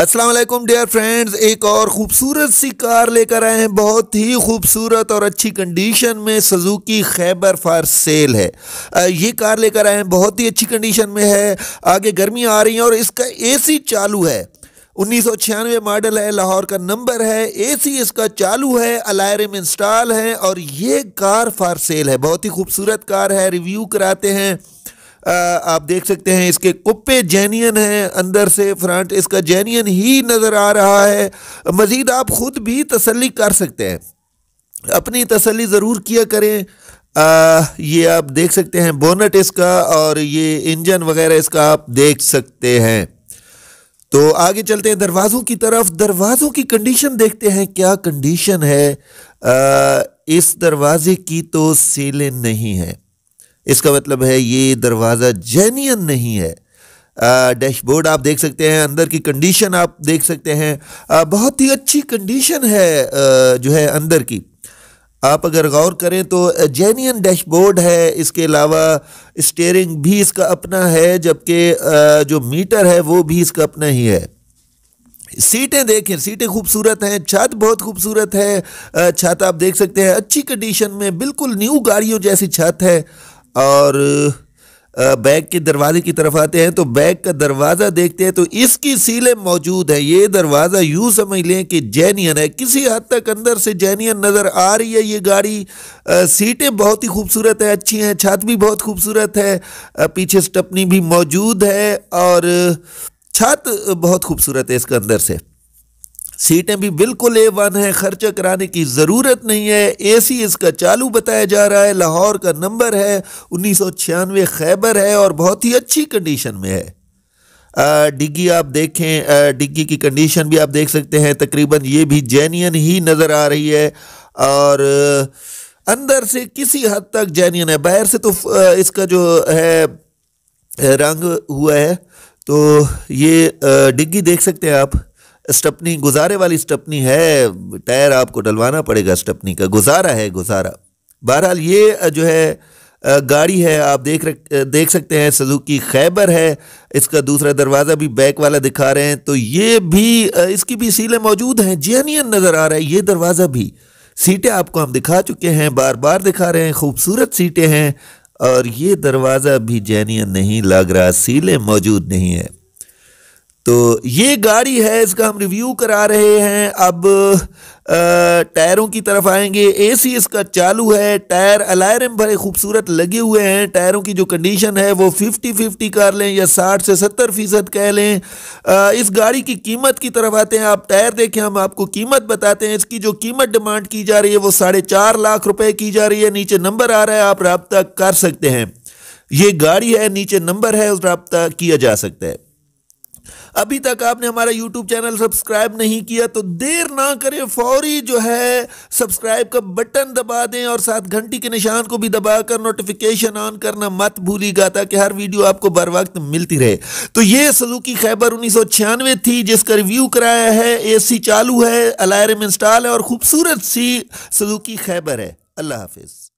Aslam dear friends एक और ख़ूबसूरत सी कार लेकर आए हैं बहुत ही खूबसूरत और अच्छी कंडीशन में सजुकी खैबर फार सेल है ये कार लेकर आए हैं बहुत ही अच्छी कंडीशन में है आगे गर्मी आ रही है और इसका एसी चालू है उन्नीस सौ छियानवे मॉडल है लाहौर का नंबर है एसी इसका चालू है अलायरम इंस्टॉल है और ये कार फार सेल है बहुत ही खूबसूरत कार है रिव्यू कराते हैं आप देख सकते हैं इसके कुप्पे जैनियन हैं अंदर से फ्रंट इसका जैनियन ही नज़र आ रहा है मज़ीद आप ख़ुद भी तसली कर सकते हैं अपनी तसली ज़रूर किया करें आ, ये आप देख सकते हैं बोनट इसका और ये इंजन वगैरह इसका आप देख सकते हैं तो आगे चलते हैं दरवाज़ों की तरफ दरवाज़ों की कंडीशन देखते हैं क्या कंडीशन है आ, इस दरवाज़े की तो सीलें नहीं है इसका मतलब है ये दरवाज़ा जेन्यन नहीं है डैशबोर्ड आप देख सकते हैं अंदर की कंडीशन आप देख सकते हैं आ, बहुत ही अच्छी कंडीशन है आ, जो है अंदर की आप अगर गौर करें तो जेनियन डैशबोर्ड है इसके अलावा स्टेयरिंग भी इसका अपना है जबकि जो मीटर है वो भी इसका अपना ही है सीटें देखें सीटें खूबसूरत हैं छत बहुत खूबसूरत है छत आप देख सकते हैं अच्छी कंडीशन में बिल्कुल न्यू गाड़ियों जैसी छत है और बैग के दरवाजे की तरफ आते हैं तो बैग का दरवाज़ा देखते हैं तो इसकी सीलें मौजूद है ये दरवाज़ा यूँ समझ लें कि जैनियन है किसी हद तक अंदर से जैनियन नज़र आ रही है ये गाड़ी सीटें बहुत ही खूबसूरत है अच्छी हैं छत भी बहुत खूबसूरत है पीछे स्टपनी भी मौजूद है और छत बहुत खूबसूरत है इसके अंदर से सीटें भी बिल्कुल ए वन है खर्चा कराने की ज़रूरत नहीं है ए सी इसका चालू बताया जा रहा है लाहौर का नंबर है उन्नीस सौ छियानवे खैबर है और बहुत ही अच्छी कंडीशन में है डिग्गी आप देखें डिग्गी की कंडीशन भी आप देख सकते हैं तकरीबन ये भी जैनियन ही नज़र आ रही है और अंदर से किसी हद तक जेन्यन है बाहर से तो इसका जो है रंग हुआ है तो ये डिग्गी देख सकते हैं आप स्टपनी गुजारे वाली स्टपनी है टायर आपको डलवाना पड़ेगा स्टपनी का गुजारा है गुजारा बहरहाल ये जो है गाड़ी है आप देख रख देख सकते हैं सजुकी खैबर है इसका दूसरा दरवाज़ा भी बैक वाला दिखा रहे हैं तो ये भी इसकी भी सीलें मौजूद हैं जेनियन नज़र आ रहा है ये दरवाज़ा भी सीटें आपको हम दिखा चुके हैं बार बार दिखा रहे हैं खूबसूरत सीटें हैं और ये दरवाज़ा भी जेनियन नहीं लग रहा सीलें मौजूद नहीं है तो ये गाड़ी है इसका हम रिव्यू करा रहे हैं अब टायरों की तरफ आएंगे एसी इसका चालू है टायर अलायरम भरे खूबसूरत लगे हुए हैं टायरों की जो कंडीशन है वो 50 50 कर लें या 60 से 70 फ़ीसद कह लें इस गाड़ी की कीमत की तरफ आते हैं आप टायर देखें हम आपको कीमत बताते हैं इसकी जो कीमत डिमांड की जा रही है वो साढ़े चार लाख रुपये की जा रही है नीचे नंबर आ रहा है आप रबता कर सकते हैं ये गाड़ी है नीचे नंबर है उस रबता किया जा सकता है अभी तक आपने हमारा यूट्यूब चैनल सब्सक्राइब नहीं किया तो देर ना करें फौरी जो है सब्सक्राइब का बटन दबा दें और साथ घंटी के निशान को भी दबाकर नोटिफिकेशन ऑन करना मत भूलिएगा ताकि हर वीडियो आपको बर वक्त मिलती रहे तो ये सलूकी खैबर उन्नीस थी जिसका रिव्यू कराया है एसी चालू है अलायरम इंस्टॉल है और खूबसूरत सी सलूकी खैबर है अल्लाह हाफिज़